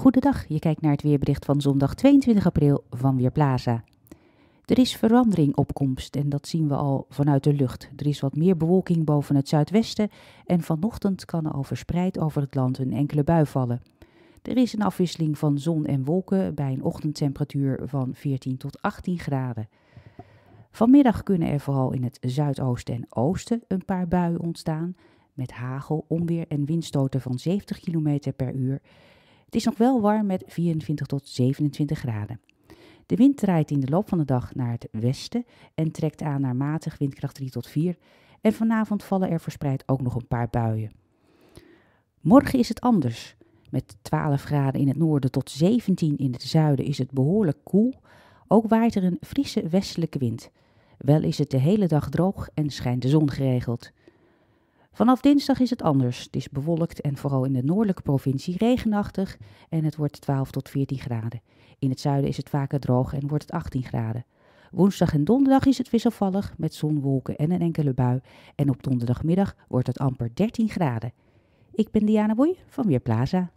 Goedendag, je kijkt naar het weerbericht van zondag 22 april van Weerplaza. Er is verandering op komst en dat zien we al vanuit de lucht. Er is wat meer bewolking boven het zuidwesten en vanochtend kan er al verspreid over het land een enkele bui vallen. Er is een afwisseling van zon en wolken bij een ochtendtemperatuur van 14 tot 18 graden. Vanmiddag kunnen er vooral in het zuidoosten en oosten een paar buien ontstaan met hagel, onweer en windstoten van 70 km per uur. Het is nog wel warm met 24 tot 27 graden. De wind draait in de loop van de dag naar het westen en trekt aan naar matig windkracht 3 tot 4. En vanavond vallen er verspreid ook nog een paar buien. Morgen is het anders. Met 12 graden in het noorden tot 17 in het zuiden is het behoorlijk koel. Ook waait er een frisse westelijke wind. Wel is het de hele dag droog en schijnt de zon geregeld. Vanaf dinsdag is het anders. Het is bewolkt en vooral in de noordelijke provincie regenachtig en het wordt 12 tot 14 graden. In het zuiden is het vaker droog en wordt het 18 graden. Woensdag en donderdag is het wisselvallig met zon, wolken en een enkele bui. En op donderdagmiddag wordt het amper 13 graden. Ik ben Diana Boy van Weerplaza.